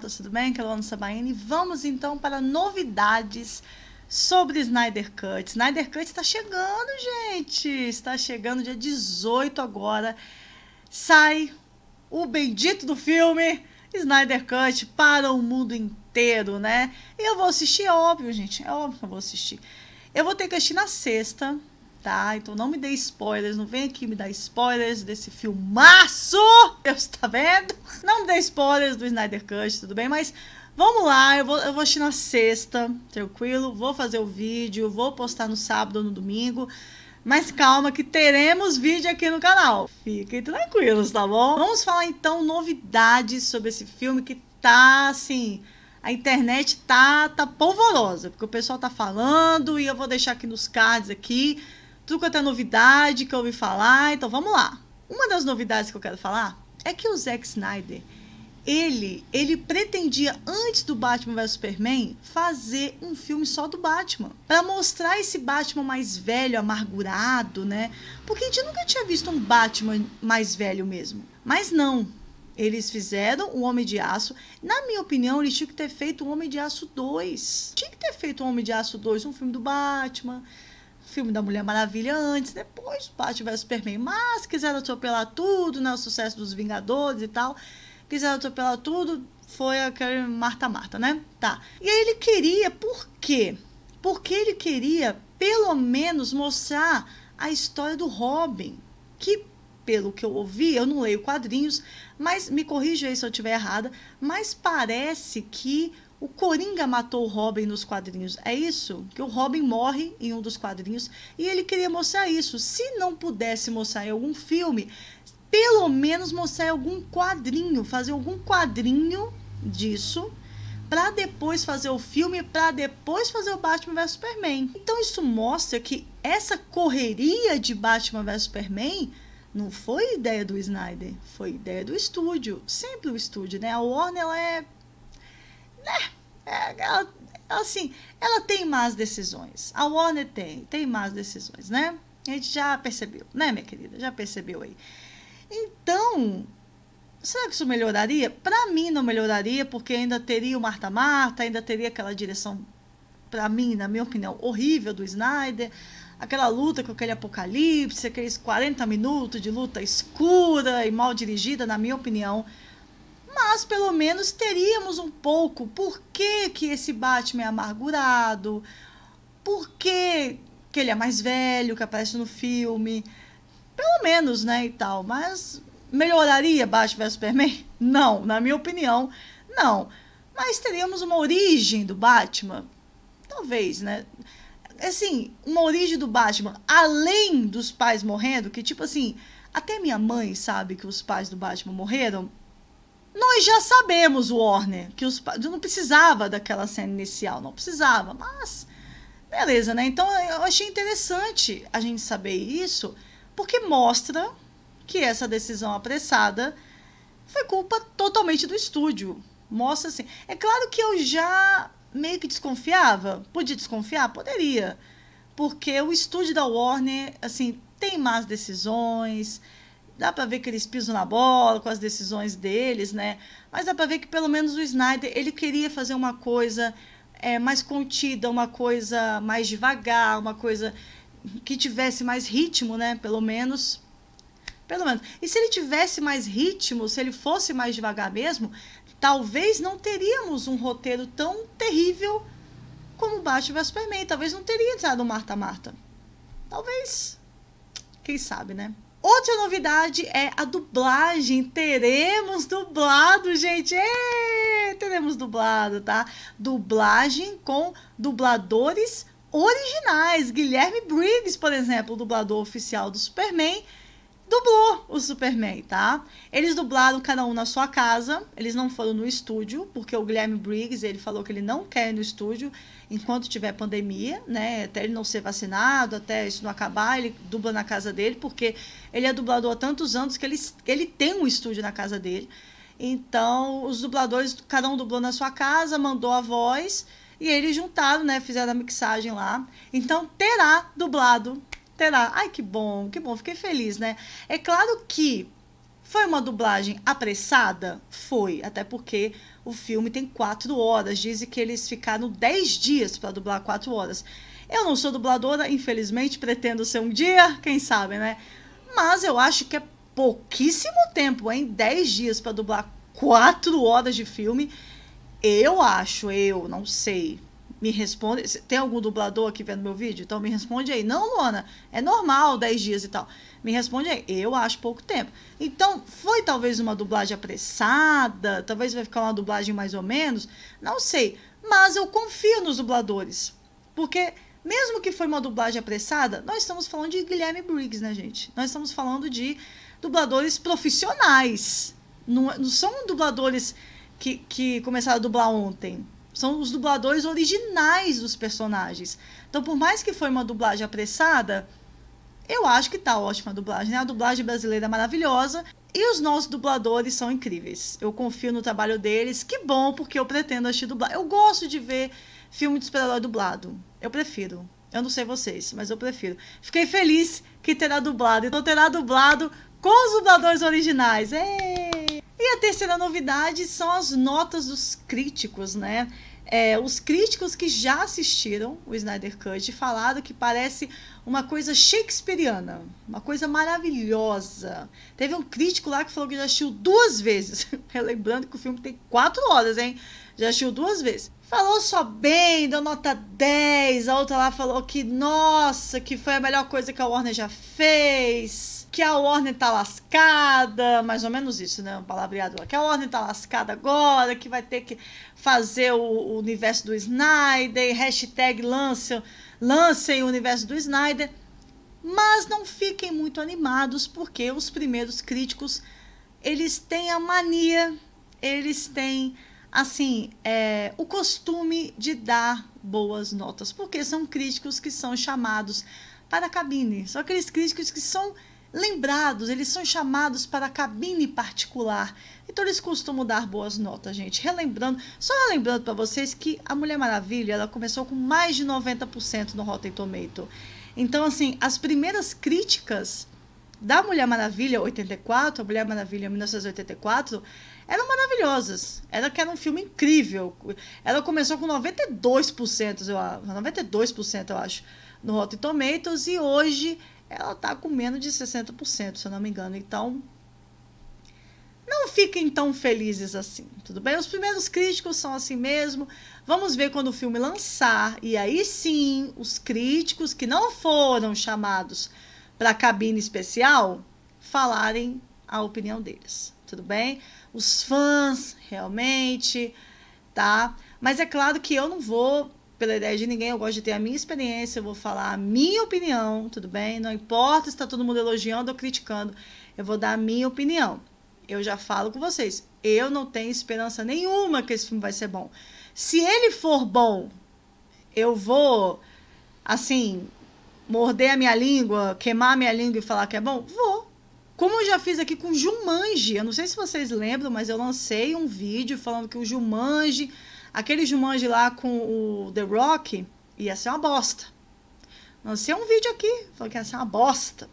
internautas, tudo bem? Que é Luana Sabaini. Vamos então para novidades sobre Snyder Cut. Snyder Cut está chegando, gente! Está chegando dia 18 agora. Sai o bendito do filme Snyder Cut para o mundo inteiro, né? E eu vou assistir, é óbvio, gente. É óbvio que eu vou assistir. Eu vou ter que assistir na sexta, tá? Então não me dê spoilers, não vem aqui me dar spoilers desse filmaço! Deus tá vendo? Não me dê spoilers do Snyder Cut, tudo bem? Mas vamos lá, eu vou, eu vou assistir na sexta, tranquilo? Vou fazer o vídeo, vou postar no sábado ou no domingo. Mas calma que teremos vídeo aqui no canal. Fiquem tranquilos, tá bom? Vamos falar então novidades sobre esse filme que tá assim, a internet tá tá polvorosa, porque o pessoal tá falando e eu vou deixar aqui nos cards aqui tudo quanto é novidade que eu ouvi falar. Então vamos lá. Uma das novidades que eu quero falar é que o Zack Snyder, ele, ele pretendia antes do Batman vs Superman fazer um filme só do Batman, para mostrar esse Batman mais velho, amargurado, né? Porque a gente nunca tinha visto um Batman mais velho mesmo. Mas não, eles fizeram o Homem de Aço. Na minha opinião, eles tinham que ter feito o Homem de Aço 2. Tinha que ter feito o Homem de Aço 2, um filme do Batman filme da Mulher Maravilha antes, depois o Batman vs Superman. Mas quiseram atropelar tudo, né? O sucesso dos Vingadores e tal. Quiseram atropelar tudo, foi aquele Marta Marta, né? Tá. E aí ele queria, por quê? Porque ele queria, pelo menos, mostrar a história do Robin. Que, pelo que eu ouvi, eu não leio quadrinhos, mas me corrija aí se eu estiver errada, mas parece que o Coringa matou o Robin nos quadrinhos. É isso? Que o Robin morre em um dos quadrinhos e ele queria mostrar isso. Se não pudesse mostrar em algum filme, pelo menos mostrar em algum quadrinho, fazer algum quadrinho disso para depois fazer o filme, para depois fazer o Batman vs Superman. Então isso mostra que essa correria de Batman vs Superman não foi ideia do Snyder, foi ideia do estúdio, sempre o estúdio, né? A Warner ela é né? É, ela, assim, ela tem más decisões. A Warner tem, tem más decisões, né? A gente já percebeu, né, minha querida? Já percebeu aí. Então, será que isso melhoraria? Para mim não melhoraria, porque ainda teria o Marta Marta, ainda teria aquela direção, para mim, na minha opinião, horrível do Snyder aquela luta com aquele apocalipse, aqueles 40 minutos de luta escura e mal dirigida, na minha opinião, mas pelo menos teríamos um pouco por que, que esse Batman é amargurado, por que, que ele é mais velho, que aparece no filme, pelo menos, né, e tal, mas melhoraria Batman vs Superman? Não, na minha opinião, não. Mas teríamos uma origem do Batman? Talvez, né? Assim, uma origem do Batman além dos pais morrendo, que tipo assim, até minha mãe sabe que os pais do Batman morreram, nós já sabemos, Warner, que os não precisava daquela cena inicial, não precisava, mas beleza, né? Então eu achei interessante a gente saber isso, porque mostra que essa decisão apressada foi culpa totalmente do estúdio. Mostra assim. É claro que eu já meio que desconfiava, podia desconfiar, poderia, porque o estúdio da Warner, assim, tem más decisões, Dá para ver que eles pisam na bola com as decisões deles, né? Mas dá para ver que pelo menos o Snyder ele queria fazer uma coisa é, mais contida, uma coisa mais devagar, uma coisa que tivesse mais ritmo, né? Pelo menos. Pelo menos. E se ele tivesse mais ritmo, se ele fosse mais devagar mesmo, talvez não teríamos um roteiro tão terrível como Batman vs Superman. Talvez não teria entrado Marta Marta. Talvez. Quem sabe, né? Outra novidade é a dublagem. Teremos dublado, gente! Teremos dublado, tá? Dublagem com dubladores originais. Guilherme Briggs, por exemplo, o dublador oficial do Superman, dublou o Superman, tá? Eles dublaram cada um na sua casa, eles não foram no estúdio, porque o Guilherme Briggs, ele falou que ele não quer ir no estúdio enquanto tiver pandemia, né? Até ele não ser vacinado, até isso não acabar, ele dubla na casa dele, porque ele é dublador há tantos anos que ele, ele tem um estúdio na casa dele. Então, os dubladores, cada um dublou na sua casa, mandou a voz e eles juntaram, né? Fizeram a mixagem lá. Então, terá dublado terá. Ai, que bom, que bom, fiquei feliz, né? É claro que foi uma dublagem apressada? Foi, até porque o filme tem quatro horas. Dizem que eles ficaram dez dias para dublar quatro horas. Eu não sou dubladora, infelizmente, pretendo ser um dia, quem sabe, né? Mas eu acho que é pouquíssimo tempo, hein? Dez dias para dublar quatro horas de filme. Eu acho, eu não sei. Me responde. Tem algum dublador aqui vendo meu vídeo? Então me responde aí. Não, Luana, é normal 10 dias e tal. Me responde aí. Eu acho pouco tempo. Então, foi talvez uma dublagem apressada, talvez vai ficar uma dublagem mais ou menos. Não sei. Mas eu confio nos dubladores. Porque mesmo que foi uma dublagem apressada, nós estamos falando de Guilherme Briggs, né, gente? Nós estamos falando de dubladores profissionais. Não, é, não são dubladores que, que começaram a dublar ontem. São os dubladores originais dos personagens. Então, por mais que foi uma dublagem apressada, eu acho que tá ótima a dublagem. Né? A dublagem brasileira é maravilhosa. E os nossos dubladores são incríveis. Eu confio no trabalho deles. Que bom, porque eu pretendo assistir dublagem. Eu gosto de ver filme de super-herói dublado. Eu prefiro. Eu não sei vocês, mas eu prefiro. Fiquei feliz que terá dublado. Então terá dublado com os dubladores originais. Ei! E a terceira novidade são as notas dos críticos, né? É, os críticos que já assistiram o Snyder Cut falaram que parece uma coisa shakespeariana, uma coisa maravilhosa. Teve um crítico lá que falou que já assistiu duas vezes, lembrando que o filme tem quatro horas, hein? Já assistiu duas vezes. Falou só bem, deu nota 10. A outra lá falou que, nossa, que foi a melhor coisa que a Warner já fez que a Warner tá lascada, mais ou menos isso, né? Um palavreado. Que a Warner tá lascada agora, que vai ter que fazer o, o universo do Snyder, hashtag lance lancem o universo do Snyder. Mas não fiquem muito animados, porque os primeiros críticos, eles têm a mania, eles têm, assim, é, o costume de dar boas notas, porque são críticos que são chamados para a cabine. São aqueles críticos que são lembrados, eles são chamados para a cabine particular. Então eles costumam dar boas notas, gente. Relembrando, só relembrando para vocês que a Mulher Maravilha, ela começou com mais de 90% no Rotten Tomato. Então assim, as primeiras críticas da Mulher Maravilha 84, a Mulher Maravilha 1984, eram maravilhosas. Era que era um filme incrível. Ela começou com 92%, eu acho, 92% eu acho, no Rotten Tomatoes e hoje ela tá com menos de 60%, se eu não me engano. Então, não fiquem tão felizes assim, tudo bem? Os primeiros críticos são assim mesmo. Vamos ver quando o filme lançar. E aí sim, os críticos que não foram chamados para a cabine especial falarem a opinião deles, tudo bem? Os fãs, realmente, tá? Mas é claro que eu não vou pela ideia de ninguém, eu gosto de ter a minha experiência, eu vou falar a minha opinião, tudo bem? Não importa se está todo mundo elogiando ou criticando, eu vou dar a minha opinião. Eu já falo com vocês, eu não tenho esperança nenhuma que esse filme vai ser bom. Se ele for bom, eu vou, assim, morder a minha língua, queimar a minha língua e falar que é bom? Vou. Como eu já fiz aqui com o Jumanji, eu não sei se vocês lembram, mas eu lancei um vídeo falando que o Jumanji Aquele Jumanji lá com o The Rock ia ser uma bosta. Lancei um vídeo aqui, falou que ia ser uma bosta.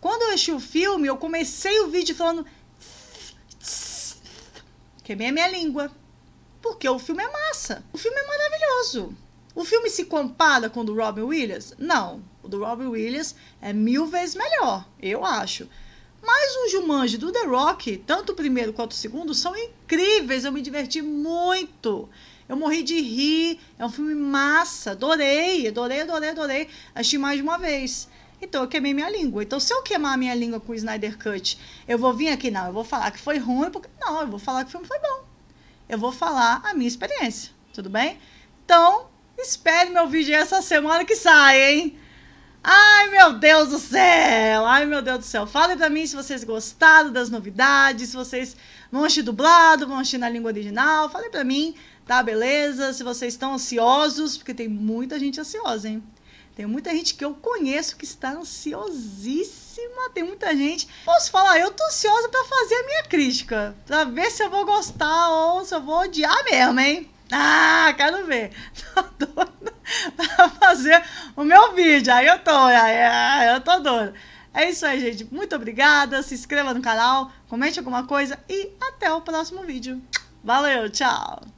Quando eu assisti o filme, eu comecei o vídeo falando. Queimei a minha língua. Porque o filme é massa. O filme é maravilhoso. O filme se compara com o do Robin Williams? Não. O do Robin Williams é mil vezes melhor, eu acho. Mas o Jumanji do The Rock, tanto o primeiro quanto o segundo, são incríveis. Eu me diverti muito. Eu morri de rir. É um filme massa. Adorei, adorei, adorei, adorei. Achei mais de uma vez. Então eu queimei minha língua. Então, se eu queimar minha língua com o Snyder Cut, eu vou vir aqui, não, eu vou falar que foi ruim, porque. Não, eu vou falar que o filme foi bom. Eu vou falar a minha experiência. Tudo bem? Então, espere meu vídeo essa semana que sai, hein? Ai, meu Deus do céu! Ai, meu Deus do céu! Fale pra mim se vocês gostaram das novidades, se vocês vão assistir dublado, vão assistir na língua original. fale pra mim, tá? Beleza? Se vocês estão ansiosos, porque tem muita gente ansiosa, hein? Tem muita gente que eu conheço que está ansiosíssima. Tem muita gente. Posso falar, eu tô ansiosa para fazer a minha crítica. Pra ver se eu vou gostar ou se eu vou odiar mesmo, hein? Ah, quero ver. Tá doida. para fazer o meu vídeo. Aí eu tô, aí eu tô doida. É isso aí, gente. Muito obrigada. Se inscreva no canal, comente alguma coisa e até o próximo vídeo. Valeu, tchau!